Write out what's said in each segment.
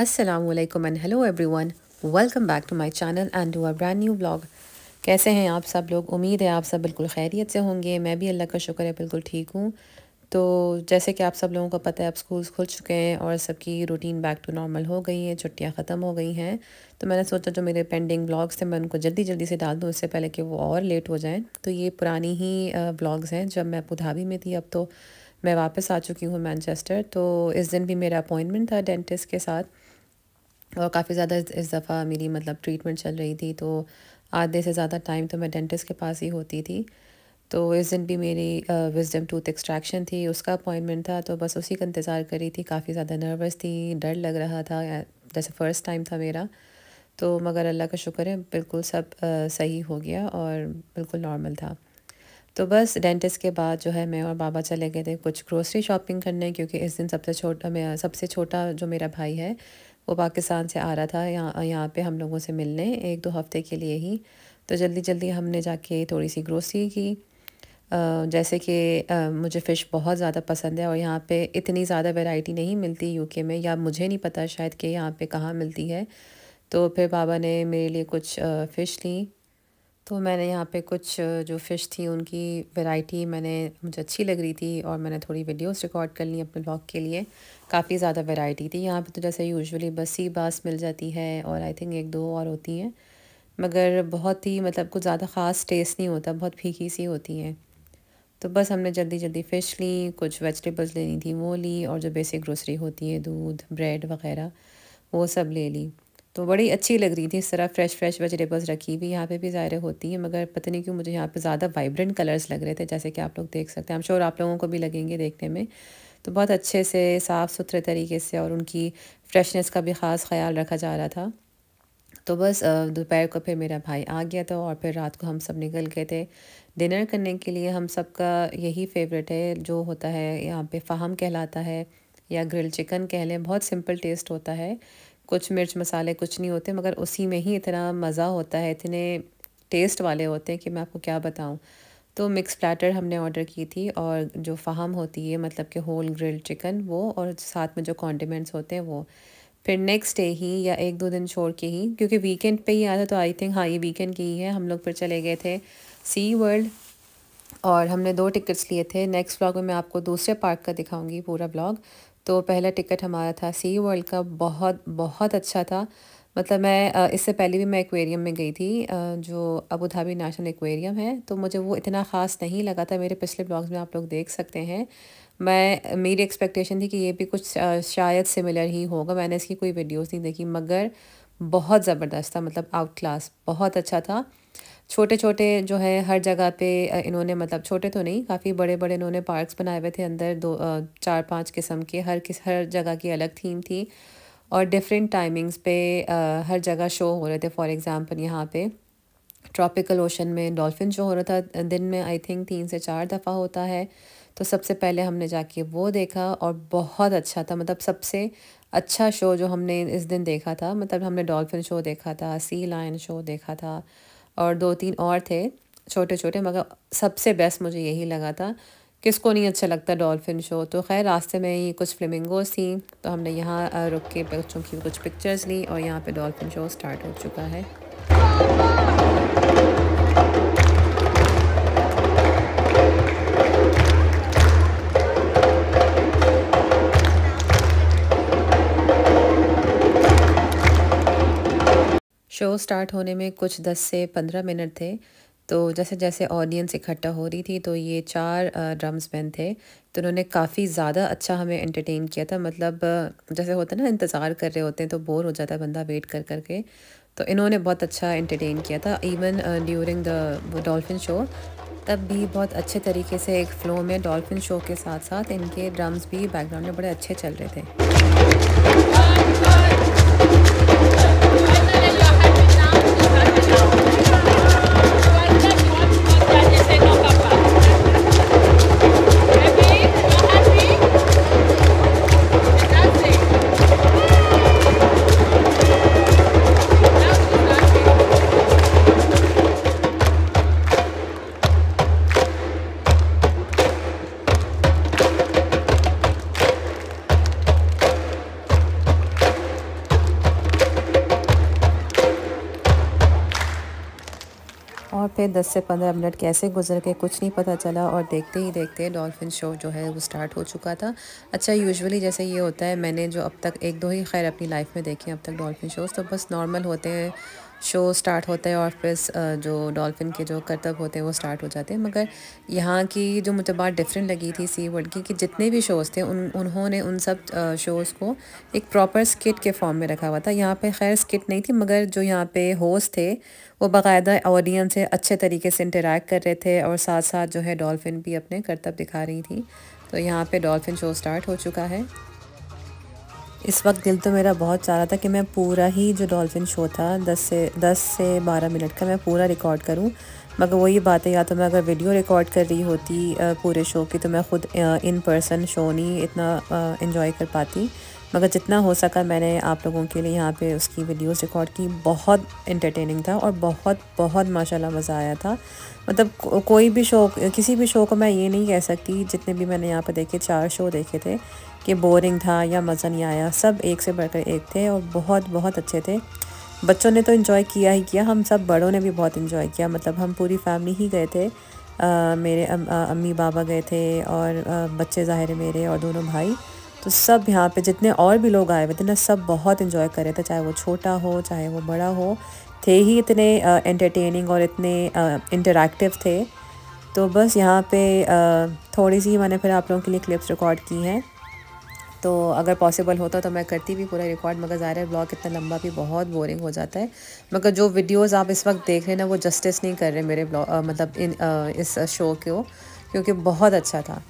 असलकम and hello everyone welcome back to my channel and to our brand new blog कैसे हैं आप सब लोग उम्मीद है आप सब बिल्कुल खैरियत से होंगे मैं भी अल्लाह का शुक्र है बिल्कुल ठीक हूँ तो जैसे कि आप सब लोगों को पता है अब स्कूल्स खुल चुके हैं और सबकी रूटीन बैक टू नॉर्मल हो गई है छुट्टियाँ ख़त्म हो गई हैं तो मैंने सोचा जो मेरे पेंडिंग ब्लॉग्स थे मैं उनको जल्दी जल्दी से डाल दूँ उससे पहले कि वो और लेट हो जाएँ तो ये पुरानी ही ब्लॉग्स हैं जब मैं अबू में थी अब तो मैं वापस आ चुकी हूँ मैनचेस्टर तो इस दिन भी मेरा अपॉइंटमेंट था डेंटिस्ट के साथ और काफ़ी ज़्यादा इस दफ़ा मेरी मतलब ट्रीटमेंट चल रही थी तो आधे से ज़्यादा टाइम तो मैं डेंटिस्ट के पास ही होती थी तो इस दिन भी मेरी विजडम टूथ एक्सट्रैक्शन थी उसका अपॉइंटमेंट था तो बस उसी का इंतज़ार करी थी काफ़ी ज़्यादा नर्वस थी डर लग रहा था जैसे फ़र्स्ट टाइम था मेरा तो मगर अल्लाह का शुक्र है बिल्कुल सब आ, सही हो गया और बिल्कुल नॉर्मल था तो बस डेंटिस्ट के बाद जो है मैं और बाबा चले गए थे कुछ ग्रोसरी शॉपिंग करने क्योंकि इस दिन सबसे छोटा मैं सबसे छोटा जो मेरा भाई है वो पाकिस्तान से आ रहा था यहाँ यहाँ पे हम लोगों से मिलने एक दो हफ्ते के लिए ही तो जल्दी जल्दी हमने जाके थोड़ी सी ग्रोसरी की जैसे कि मुझे फ़िश बहुत ज़्यादा पसंद है और यहाँ पे इतनी ज़्यादा वैरायटी नहीं मिलती यूके में या मुझे नहीं पता शायद कि यहाँ पे कहाँ मिलती है तो फिर बाबा ने मेरे लिए कुछ फ़िश ली तो मैंने यहाँ पे कुछ जो फ़िश थी उनकी वैरायटी मैंने मुझे अच्छी लग रही थी और मैंने थोड़ी वीडियोस रिकॉर्ड कर ली अपने ब्लॉग के लिए काफ़ी ज़्यादा वैरायटी थी यहाँ पे तो जैसे यूजुअली बस ही बास मिल जाती है और आई थिंक एक दो और होती हैं मगर बहुत ही मतलब कुछ ज़्यादा ख़ास टेस्ट नहीं होता बहुत फीकी सी होती हैं तो बस हमने जल्दी जल्दी फ़िश ली कुछ वेजिटेबल्स लेनी थी वो ली और जो बेसिक ग्रोसरी होती है दूध ब्रेड वगैरह वो सब ले ली तो बड़ी अच्छी लग रही थी इस तरह फ्रेश फ्रेश वेजिटेबल्स रखी हुई यहाँ पे भी ज़ाहिर होती है मगर पता नहीं क्यों मुझे यहाँ पे ज़्यादा वाइब्रेंट कलर्स लग रहे थे जैसे कि आप लोग देख सकते हैं हम शोर श्योर आप लोगों को भी लगेंगे देखने में तो बहुत अच्छे से साफ़ सुथरे तरीके से और उनकी फ्रेशनेस का भी ख़ास ख्याल रखा जा रहा था तो बस दोपहर को फिर मेरा भाई आ गया था और फिर रात को हम सब निकल गए थे डिनर करने के लिए हम सब का यही फेवरेट है जो होता है यहाँ पे फाहम कहलाता है या ग्रिल चिकन कह लें बहुत सिंपल टेस्ट होता है कुछ मिर्च मसाले कुछ नहीं होते मगर उसी में ही इतना मज़ा होता है इतने टेस्ट वाले होते हैं कि मैं आपको क्या बताऊँ तो मिक्स प्लेटर हमने ऑर्डर की थी और जो फ़ाहम होती है मतलब कि होल ग्रिल चिकन वो और साथ में जो कॉन्डिमेंट्स होते हैं वो फिर नेक्स्ट डे ही या एक दो दिन छोड़ के ही क्योंकि वीकेंड पे ही आया था तो आई थिंक हाँ ये वीकेंड की ही है हम लोग फिर चले गए थे सी वर्ल्ड और हमने दो टिकट्स लिए थे नेक्स्ट ब्लॉग में मैं आपको दूसरे पार्क का दिखाऊंगी पूरा ब्लॉग तो पहला टिकट हमारा था सी वर्ल्ड का बहुत बहुत अच्छा था मतलब मैं इससे पहले भी मैं एक्वेरियम में गई थी जो अबू धाबी नेशनल एक्वेरियम है तो मुझे वो इतना ख़ास नहीं लगा था मेरे पिछले ब्लॉग्स में आप लोग देख सकते हैं मैं मेरी एक्सपेक्टेशन थी कि ये भी कुछ शायद सिमिलर ही होगा मैंने इसकी कोई वीडियोस नहीं देखी मगर बहुत ज़बरदस्त था मतलब आउट क्लास बहुत अच्छा था छोटे छोटे जो है हर जगह पे इन्होंने मतलब छोटे तो नहीं काफ़ी बड़े बड़े इन्होंने पार्क्स बनाए हुए थे अंदर दो चार पांच किस्म के हर किस हर जगह की अलग थीम थी और डिफरेंट टाइमिंग्स पे हर जगह शो हो रहे थे फॉर एग्ज़ाम्पल यहाँ पे ट्रॉपिकल ओशन में डॉल्फिन शो हो रहा था दिन में आई थिंक तीन से चार दफ़ा होता है तो सबसे पहले हमने जाके वो देखा और बहुत अच्छा था मतलब सबसे अच्छा शो जो हमने इस दिन देखा था मतलब हमने डॉल्फिन शो देखा था सी लाइन शो देखा था और दो तीन और थे छोटे छोटे मगर सबसे बेस्ट मुझे यही लगा था किसको नहीं अच्छा लगता डॉल्फिन शो तो खैर रास्ते में ही कुछ फ्लेमिंगोज थी तो हमने यहाँ रुक के बच्चों की कुछ पिक्चर्स ली और यहाँ पे डॉल्फिन शो स्टार्ट हो चुका है शो स्टार्ट होने में कुछ दस से पंद्रह मिनट थे तो जैसे जैसे ऑडियंस इकट्ठा हो रही थी तो ये चार ड्रम्स मैन थे तो उन्होंने काफ़ी ज़्यादा अच्छा हमें एंटरटेन किया था मतलब जैसे होता है ना इंतज़ार कर रहे होते हैं तो बोर हो जाता है बंदा वेट कर कर के तो इन्होंने बहुत अच्छा एंटरटेन किया था even during the dolphin show तब भी बहुत अच्छे तरीके से एक फ़्लो में डॉल्फिन शो के साथ साथ इनके ड्रम्स भी बैकग्राउंड में बड़े अच्छे चल रहे थे फिर 10 से 15 मिनट कैसे गुजर के कुछ नहीं पता चला और देखते ही देखते डॉल्फिन शो जो है वो स्टार्ट हो चुका था अच्छा यूजुअली जैसे ये होता है मैंने जो अब तक एक दो ही खैर अपनी लाइफ में देखी अब तक डॉल्फिन शोज़ तो बस नॉर्मल होते हैं शो स्टार्ट होता है और फिर जो डॉल्फिन के जो करतब होते हैं वो स्टार्ट हो जाते हैं मगर यहाँ की जो मुझे बात डिफरेंट लगी थी सी वर्ल्ड की कि जितने भी शोज़ थे उन उन्होंने उन सब शोज़ को एक प्रॉपर स्किट के फॉर्म में रखा हुआ था यहाँ पे खैर स्किट नहीं थी मगर जो यहाँ पे होस्ट थे वो बाकायदा ऑडियंस से अच्छे तरीके से इंटरेक्ट कर रहे थे और साथ साथ जो है डॉल्फ़िन भी अपने करतब दिखा रही थी तो यहाँ पर डॉल्फ़िन शो स्टार्ट हो चुका है इस वक्त दिल तो मेरा बहुत चाह रहा था कि मैं पूरा ही जो डॉल्फ़िन शो था दस से दस से बारह मिनट का मैं पूरा रिकॉर्ड करूं मगर वही बात है या तो मैं अगर वीडियो रिकॉर्ड कर रही होती पूरे शो की तो मैं ख़ुद इन पर्सन शो नहीं इतना इन्जॉय कर पाती मगर जितना हो सका मैंने आप लोगों के लिए यहाँ पे उसकी वीडियोस रिकॉर्ड की बहुत इंटरटेनिंग था और बहुत बहुत माशाल्लाह मज़ा आया था मतलब को, कोई भी शो किसी भी शो को मैं ये नहीं कह सकती जितने भी मैंने यहाँ पे देखे चार शो देखे थे कि बोरिंग था या मज़ा नहीं आया सब एक से बढ़कर एक थे और बहुत बहुत अच्छे थे बच्चों ने तो इन्जॉय किया ही किया हम सब बड़ों ने भी बहुत इन्जॉय किया मतलब हम पूरी फैमिली ही गए थे आ, मेरे अम, आ, अम्मी बाबा गए थे और आ, बच्चे ज़ाहिर मेरे और दोनों भाई तो सब यहाँ पे जितने और भी लोग आए हुए थे ना सब बहुत इन्जॉय कर रहे थे चाहे वो छोटा हो चाहे वो बड़ा हो थे ही इतने एंटरटेनिंग और इतने इंटरेक्टिव थे तो बस यहाँ पे आ, थोड़ी सी मैंने फिर आप लोगों के लिए क्लिप्स रिकॉर्ड की हैं तो अगर पॉसिबल होता तो मैं करती भी पूरा रिकॉर्ड मगर ज़ाहिर है ब्लॉग इतना लंबा भी बहुत बोरिंग हो जाता है मगर जो वीडियोज़ आप इस वक्त देख रहे हैं ना वो जस्टिस नहीं कर रहे मेरे ब्लॉग मतलब इन आ, इस शो को क्योंकि बहुत अच्छा था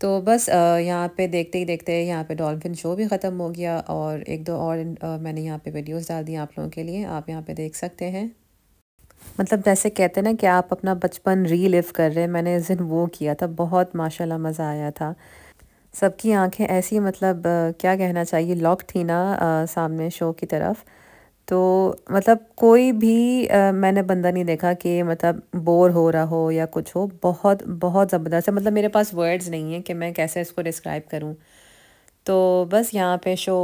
तो बस यहाँ पे देखते ही देखते यहाँ पे डॉल्फिन शो भी ख़त्म हो गया और एक दो और आ, मैंने यहाँ पे वीडियोस डाल दी आप लोगों के लिए आप यहाँ पे देख सकते हैं मतलब जैसे कहते हैं ना कि आप अपना बचपन रीलिव कर रहे हैं मैंने इस दिन वो किया था बहुत माशाल्लाह मज़ा आया था सबकी आंखें ऐसी मतलब क्या कहना चाहिए लॉक थी ना सामने शो की तरफ तो मतलब कोई भी आ, मैंने बंदा नहीं देखा कि मतलब बोर हो रहा हो या कुछ हो बहुत बहुत ज़बरदस्त है मतलब मेरे पास वर्ड्स नहीं है कि मैं कैसे इसको डिस्क्राइब करूँ तो बस यहाँ पे शो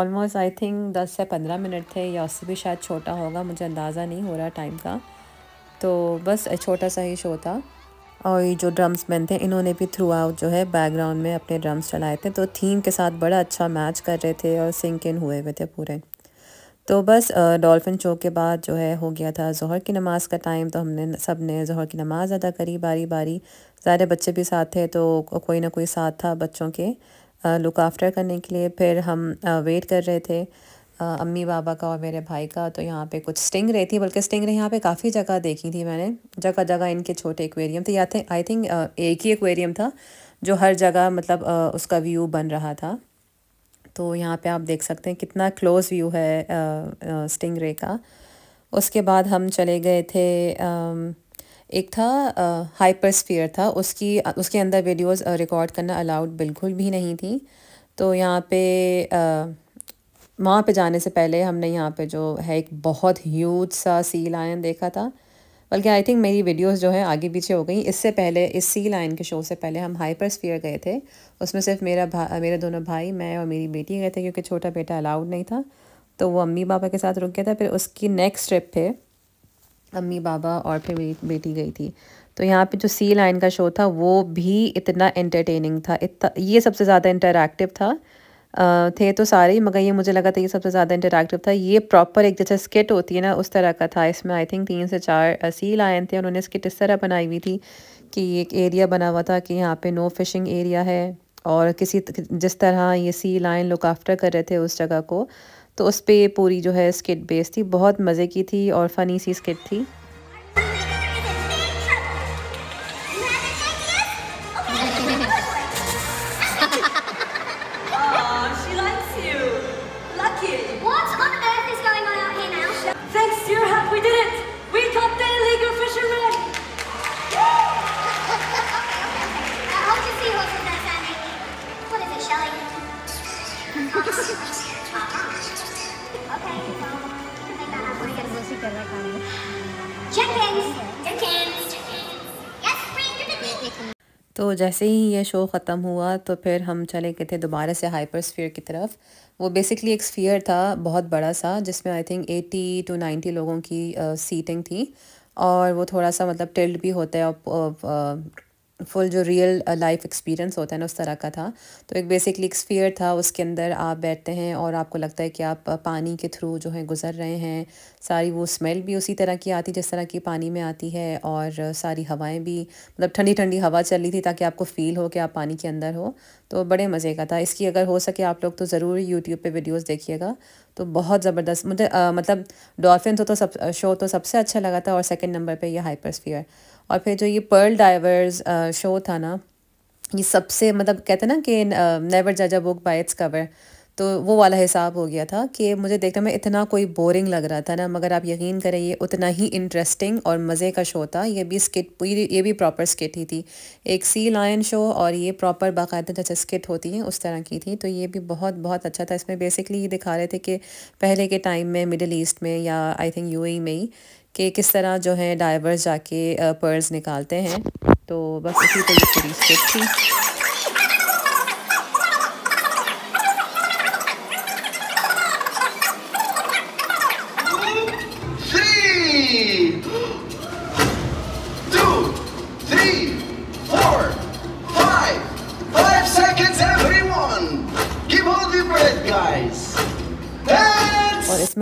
ऑलमोस्ट आई थिंक दस से पंद्रह मिनट थे या उससे भी शायद छोटा होगा मुझे अंदाज़ा नहीं हो रहा टाइम का तो बस छोटा सा ही शो था और ये जो ड्रम्स मैन थे इन्होंने भी थ्रू आउट जो है बैकग्राउंड में अपने ड्रम्स चलाए थे तो थीम के साथ बड़ा अच्छा मैच कर रहे थे और सिंक इन हुए हुए थे पूरे तो बस डॉल्फिन शो के बाद जो है हो गया था जहर की नमाज़ का टाइम तो हमने सब ने जहर की नमाज़ अदा करी बारी बारी सारे बच्चे भी साथ थे तो कोई ना कोई साथ था बच्चों के लुक आफ्टर करने के लिए फिर हम वेट कर रहे थे अम्मी बाबा का और मेरे भाई का तो यहाँ पे कुछ स्टिंग रही थी बल्कि स्टिंग रही यहाँ पे काफ़ी जगह देखी थी मैंने जगह जगह इनके छोटे एक्वेरियम थे या थे आई थिंक एक ही एक्वेरियम था जो हर जगह मतलब उसका व्यू बन रहा था तो यहाँ पे आप देख सकते हैं कितना क्लोज व्यू है स्टिंग रे का उसके बाद हम चले गए थे एक था हाइपर स्फीयर था उसकी उसके अंदर वीडियोज़ रिकॉर्ड करना अलाउड बिल्कुल भी नहीं थी तो यहाँ पे वहाँ पे जाने से पहले हमने यहाँ पे जो है एक बहुत ह्यूज सा सी लाइन देखा था बल्कि आई थिंक मेरी वीडियोस जो है आगे पीछे हो गई इससे पहले इस सी लाइन के शो से पहले हम हाइपर स्फीयर गए थे उसमें सिर्फ मेरा भा मेरे दोनों भाई मैं और मेरी बेटी गए थे क्योंकि छोटा बेटा अलाउड नहीं था तो वो अम्मी बाबा के साथ रुक गया था फिर उसकी नेक्स्ट ट्रिप पे अम्मी बाबा और फिर मेरी बेटी गई थी तो यहाँ पे जो सी लाइन का शो था वो भी इतना एंटरटेनिंग था इतना ये सबसे ज़्यादा इंटरेक्टिव था थे तो सारे ही मगर ये मुझे लगा था ये सबसे ज़्यादा इंटरेक्टिव था ये प्रॉपर एक जैसे स्किट होती है ना उस तरह का था इसमें आई थिंक तीन से चार सील लाइन थे उन्होंने स्किट इस तरह बनाई हुई थी कि एक एरिया बना हुआ था कि यहाँ पे नो फिशिंग एरिया है और किसी जिस तरह ये सी लाइन लुक आफ्टर कर रहे थे उस जगह को तो उस पर पूरी जो है स्किट बेस थी बहुत मज़े की थी और फ़नी सी स्किट थी तो जैसे ही ये शो ख़त्म हुआ तो फिर हम चले गए थे दोबारा से हाइपर स्फीयर की तरफ वो बेसिकली एक स्फीयर था बहुत बड़ा सा जिसमें आई थिंक 80 टू 90 लोगों की सीटिंग थी और वो थोड़ा सा मतलब टिल्ड भी होता है और फुल जो रियल लाइफ एक्सपीरियंस होता है ना उस तरह का था तो एक बेसिकली एक स्फीयर था उसके अंदर आप बैठते हैं और आपको लगता है कि आप uh, पानी के थ्रू जो है गुजर रहे हैं सारी वो स्मेल भी उसी तरह की आती जिस तरह की पानी में आती है और uh, सारी हवाएं भी मतलब ठंडी ठंडी हवा चल रही थी ताकि आपको फ़ील हो कि आप पानी के अंदर हो तो बड़े मज़े का था इसकी अगर हो सके आप लोग तो ज़रूर यूट्यूब पर वीडियोज़ देखिएगा तो बहुत ज़बरदस्त मुझे uh, मतलब डॉल्फिन तो, तो, सब शो तो सबसे अच्छा लगा था और सेकेंड नंबर पर यह हाइपर और फिर जो ये पर्ल डाइवर्स शो था ना ये सबसे मतलब कहते ना कि नेवर जज a book by its cover तो वो वाला हिसाब हो गया था कि मुझे देखने में इतना कोई बोरिंग लग रहा था ना मगर आप यकीन करें ये उतना ही इंटरेस्टिंग और मज़े का शो था ये भी स्किट ये भी प्रॉपर स्किट ही थी एक सी लायन शो और ये प्रॉपर बाकायदा जैसे स्किट होती हैं उस तरह की थी तो ये भी बहुत बहुत अच्छा था इसमें बेसिकली ये दिखा रहे थे कि पहले के टाइम में मिडल ईस्ट में या आई थिंक यू में ही कि किस तरह जो है डाइवर्स जाके पर्ल्स निकालते हैं तो बस इसी तरीके की थी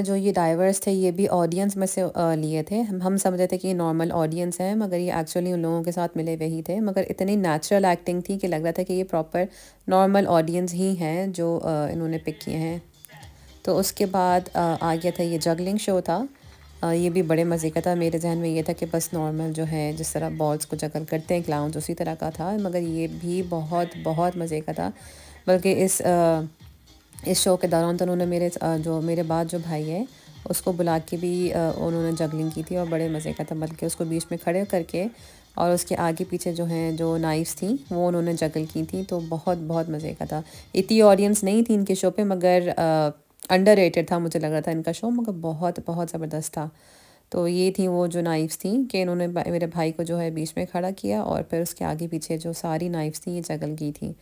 में जो ये डाइवर्स थे ये भी ऑडियंस में से लिए थे हम हम समझे थे कि ये नॉर्मल ऑडियंस हैं मगर ये एक्चुअली उन लोगों के साथ मिले ही थे मगर इतनी नेचुरल एक्टिंग थी कि लग रहा था कि ये प्रॉपर नॉर्मल ऑडियंस ही हैं जो इन्होंने पिक किए हैं तो उसके बाद आ गया था ये जगलिंग शो था ये भी बड़े मज़े का था मेरे जहन में ये था कि बस नॉर्मल जो है जिस तरह बॉल्स को जगल करते हैं क्लाउंस उसी तरह का था मगर ये भी बहुत बहुत मज़े का था बल्कि इस आ, इस शो के दौरान तो उन्होंने मेरे जो मेरे बाद जो भाई है उसको बुला के भी उन्होंने जगलिंग की थी और बड़े मज़े का था बल्कि उसको बीच में खड़े करके और उसके आगे पीछे जो हैं जो नाइफ्स थी वो उन्होंने जगल की थी तो बहुत बहुत मज़े का था इतनी ऑडियंस नहीं थी इनके शो पे मगर अंडर था मुझे लग रहा था इनका शो मगर बहुत बहुत ज़बरदस्त था तो ये थी वो जो नाइफ्स थी कि इन्होंने मेरे भाई को जो है बीच में खड़ा किया और फिर उसके आगे पीछे जो सारी नाइफ्स थी ये जगल की थी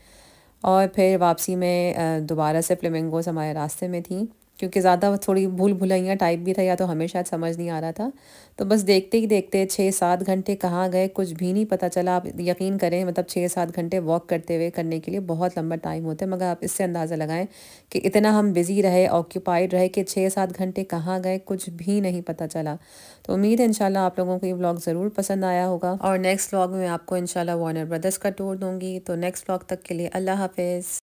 और फिर वापसी में दोबारा से फ्लेमिंगोस हमारे रास्ते में थी क्योंकि ज़्यादा थोड़ी भूल भुलैया टाइप भी था या तो हमें शायद समझ नहीं आ रहा था तो बस देखते ही देखते छः सात घंटे कहाँ गए कुछ भी नहीं पता चला आप यकीन करें मतलब छः सात घंटे वॉक करते हुए करने के लिए बहुत लंबा टाइम होता है मगर आप इससे अंदाज़ा लगाएं कि इतना हम बिज़ी रहे ऑक्यूपाइड रहे कि छः सात घंटे कहाँ गए कुछ भी नहीं पता चला तो उम्मीद है इनशाला आप लोगों को ये ब्लॉग ज़रूर पसंद आया होगा और नेक्स्ट ब्लॉग में आपको इनशाला वार्नर ब्रदर्स का टूर दूँगी तो नेक्स्ट ब्लॉग तक के लिए अल्लाह हाफिज़